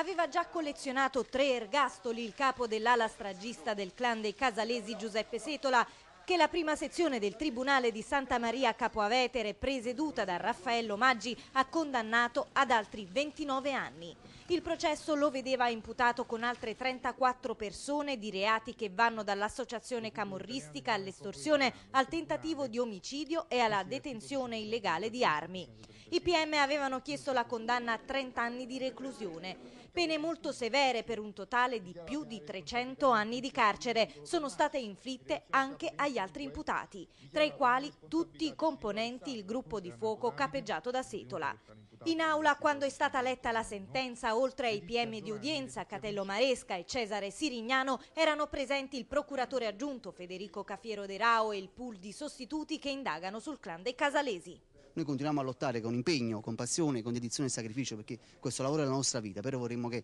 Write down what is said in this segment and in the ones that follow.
aveva già collezionato tre ergastoli il capo dell'ala stragista del clan dei Casalesi Giuseppe Setola che la prima sezione del Tribunale di Santa Maria Capoavetere, presieduta da Raffaello Maggi, ha condannato ad altri 29 anni. Il processo lo vedeva imputato con altre 34 persone di reati che vanno dall'associazione camorristica all'estorsione, al tentativo di omicidio e alla detenzione illegale di armi. I PM avevano chiesto la condanna a 30 anni di reclusione, pene molto severe per un totale di più di 300 anni di carcere, sono state inflitte anche agli altri imputati, tra i quali tutti i componenti il gruppo di fuoco capeggiato da Setola. In aula, quando è stata letta la sentenza, oltre ai PM di udienza, Catello Maresca e Cesare Sirignano, erano presenti il procuratore aggiunto Federico Cafiero De Rao e il pool di sostituti che indagano sul clan dei Casalesi. Noi continuiamo a lottare con impegno, con passione, con dedizione e sacrificio perché questo lavoro è la nostra vita, però vorremmo che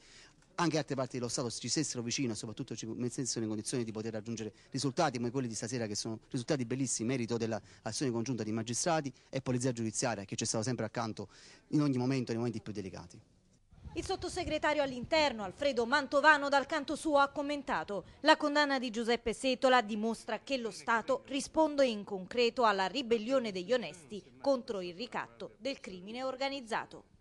anche altre parti dello Stato ci stessero vicino e soprattutto ci mettessero in condizione di poter raggiungere risultati come quelli di stasera che sono risultati bellissimi, merito dell'azione congiunta di magistrati e polizia giudiziaria che ci è stato sempre accanto in ogni momento, nei momenti più delicati. Il sottosegretario all'interno, Alfredo Mantovano, dal canto suo ha commentato la condanna di Giuseppe Setola dimostra che lo Stato risponde in concreto alla ribellione degli onesti contro il ricatto del crimine organizzato.